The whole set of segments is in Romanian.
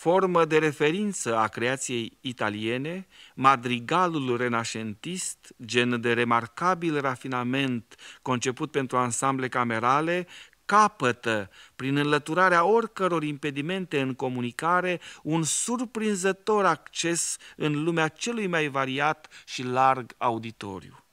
formă de referință a creației italiene, madrigalul renașentist, gen de remarcabil rafinament conceput pentru ansamble camerale, capătă, prin înlăturarea oricăror impedimente în comunicare, un surprinzător acces în lumea celui mai variat și larg auditoriu.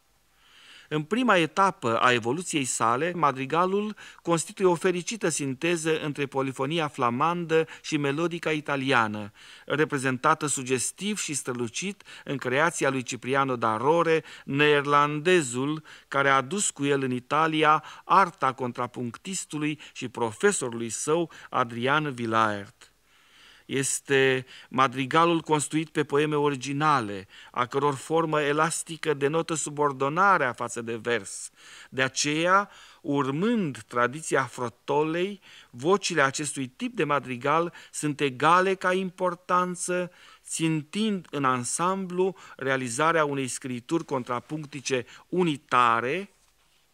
În prima etapă a evoluției sale, madrigalul constituie o fericită sinteză între polifonia flamandă și melodica italiană, reprezentată sugestiv și strălucit în creația lui Cipriano Darore, neerlandezul care a adus cu el în Italia arta contrapunctistului și profesorului său Adrian Villaert este madrigalul construit pe poeme originale, a căror formă elastică denotă subordonarea față de vers. De aceea, urmând tradiția frotolei, vocile acestui tip de madrigal sunt egale ca importanță, țintind în ansamblu realizarea unei scrituri contrapunctice unitare,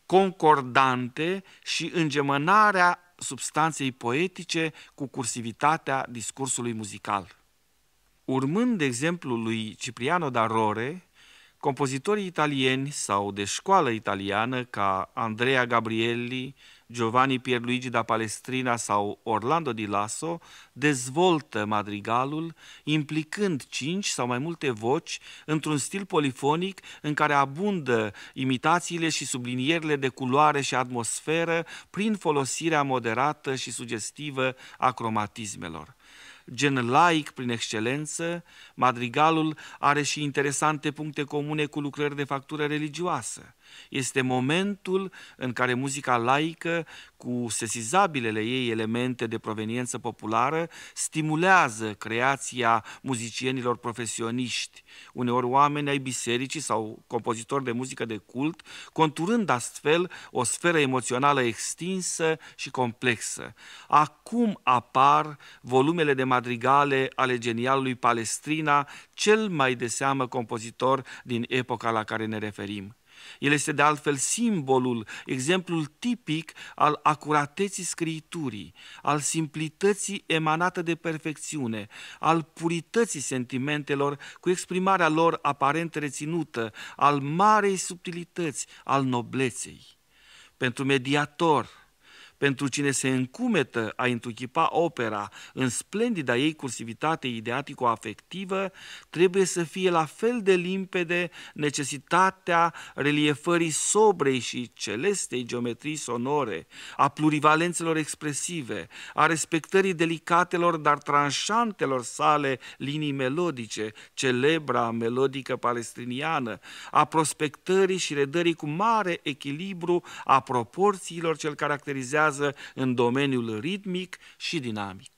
concordante și îngemânarea substanței poetice cu cursivitatea discursului muzical. Urmând de exemplu lui Cipriano Darore, compozitorii italieni sau de școală italiană ca Andrea Gabrielli, Giovanni Pierluigi da Palestrina sau Orlando Di Lasso dezvoltă madrigalul implicând cinci sau mai multe voci într-un stil polifonic în care abundă imitațiile și sublinierile de culoare și atmosferă prin folosirea moderată și sugestivă a cromatismelor gen laic prin excelență, madrigalul are și interesante puncte comune cu lucrări de factură religioasă. Este momentul în care muzica laică, cu sesizabilele ei elemente de proveniență populară, stimulează creația muzicienilor profesioniști, uneori oameni ai bisericii sau compozitori de muzică de cult, conturând astfel o sferă emoțională extinsă și complexă. Acum apar volumele de madrigale ale genialului Palestrina, cel mai de seamă compozitor din epoca la care ne referim. El este de altfel simbolul, exemplul tipic al acurateții scriiturii, al simplității emanată de perfecțiune, al purității sentimentelor cu exprimarea lor aparent reținută, al marei subtilități, al nobleței. Pentru mediator, pentru cine se încumetă a întuchipa opera în splendida ei cursivitate ideatico-afectivă, trebuie să fie la fel de limpede necesitatea reliefării sobrei și celestei geometrii sonore, a plurivalențelor expresive, a respectării delicatelor, dar tranșantelor sale linii melodice, celebra melodică palestriniană, a prospectării și redării cu mare echilibru a proporțiilor cel caracterizează lucrează în domeniul ritmic și dinamic.